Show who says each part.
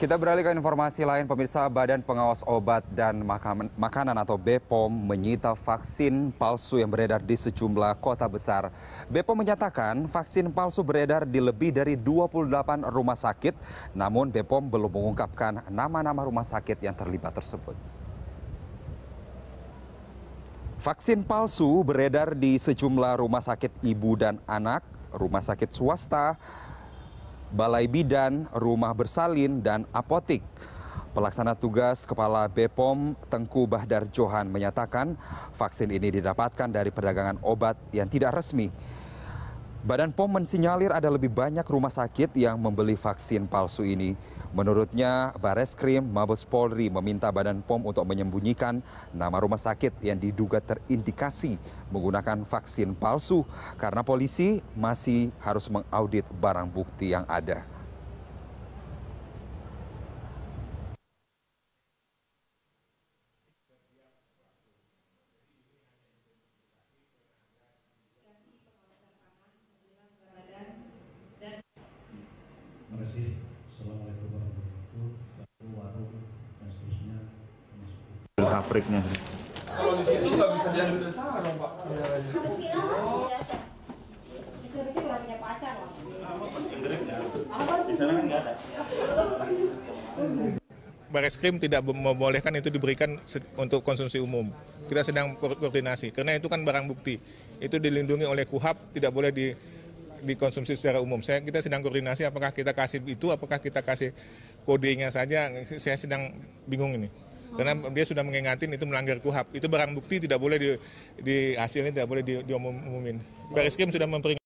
Speaker 1: Kita beralih ke informasi lain, pemirsa Badan Pengawas Obat dan Makanan atau BPOM menyita vaksin palsu yang beredar di sejumlah kota besar. BPOM menyatakan vaksin palsu beredar di lebih dari 28 rumah sakit, namun BPOM belum mengungkapkan nama-nama rumah sakit yang terlibat tersebut. Vaksin palsu beredar di sejumlah rumah sakit ibu dan anak, rumah sakit swasta, balai bidan, rumah bersalin, dan apotik. Pelaksana tugas Kepala Bepom Tengku Bahdar Johan menyatakan vaksin ini didapatkan dari perdagangan obat yang tidak resmi. Badan POM mensinyalir ada lebih banyak rumah sakit yang membeli vaksin palsu ini. Menurutnya, Bareskrim Mabes Polri meminta Badan POM untuk menyembunyikan nama rumah sakit yang diduga terindikasi menggunakan vaksin palsu karena polisi masih harus mengaudit barang bukti yang ada.
Speaker 2: kasih. Assalamualaikum warahmatullahi wabarakatuh. Warung dan seterusnya. Pabriknya. Kalau di situ nggak bisa diambil dari sana dong pak. Ya, Baris Krim tidak membolehkan itu diberikan untuk konsumsi umum. Kita sedang koordinasi, karena itu kan barang bukti. Itu dilindungi oleh KUHAP, tidak boleh di dikonsumsi secara umum. Saya, kita sedang koordinasi apakah kita kasih itu, apakah kita kasih kodenya saja. Saya sedang bingung ini. Karena oh. dia sudah mengingatkan itu melanggar KUHAP. Itu barang bukti tidak boleh di, di hasilnya tidak boleh di, Baris Krim sudah memperingatkan.